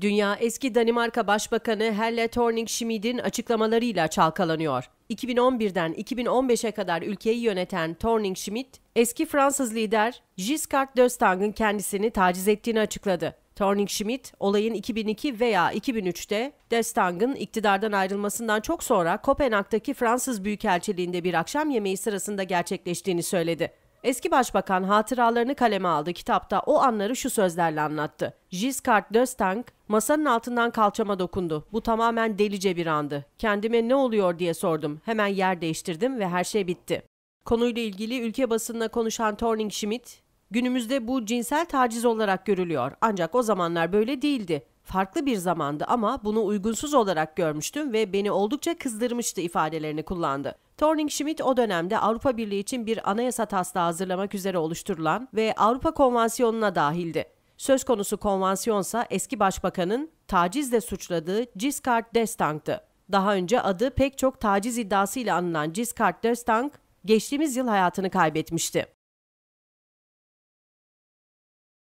Dünya eski Danimarka Başbakanı Helle Thorning Schmid'in açıklamalarıyla çalkalanıyor. 2011'den 2015'e kadar ülkeyi yöneten Thorning Schmid, eski Fransız lider Giscard d'Estaing'ın kendisini taciz ettiğini açıkladı. Thorning Schmidt olayın 2002 veya 2003'te Destang'ın iktidardan ayrılmasından çok sonra Kopenhag'daki Fransız Büyükelçiliğinde bir akşam yemeği sırasında gerçekleştiğini söyledi. Eski başbakan hatıralarını kaleme aldı. Kitapta o anları şu sözlerle anlattı. Giscard d'Estaing masanın altından kalçama dokundu. Bu tamamen delice bir andı. Kendime ne oluyor diye sordum. Hemen yer değiştirdim ve her şey bitti. Konuyla ilgili ülke basınına konuşan Torning Schmidt, günümüzde bu cinsel taciz olarak görülüyor. Ancak o zamanlar böyle değildi farklı bir zamandı ama bunu uygunsuz olarak görmüştüm ve beni oldukça kızdırmıştı ifadelerini kullandı. Thorning Schmidt o dönemde Avrupa Birliği için bir anayasa taslağı hazırlamak üzere oluşturulan ve Avrupa Konvansiyonu'na dahildi. Söz konusu konvansiyonsa eski başbakanın tacizle suçladığı Giscard d'Estaing'tı. Daha önce adı pek çok taciz iddiasıyla anılan Giscard d'Estaing geçtiğimiz yıl hayatını kaybetmişti.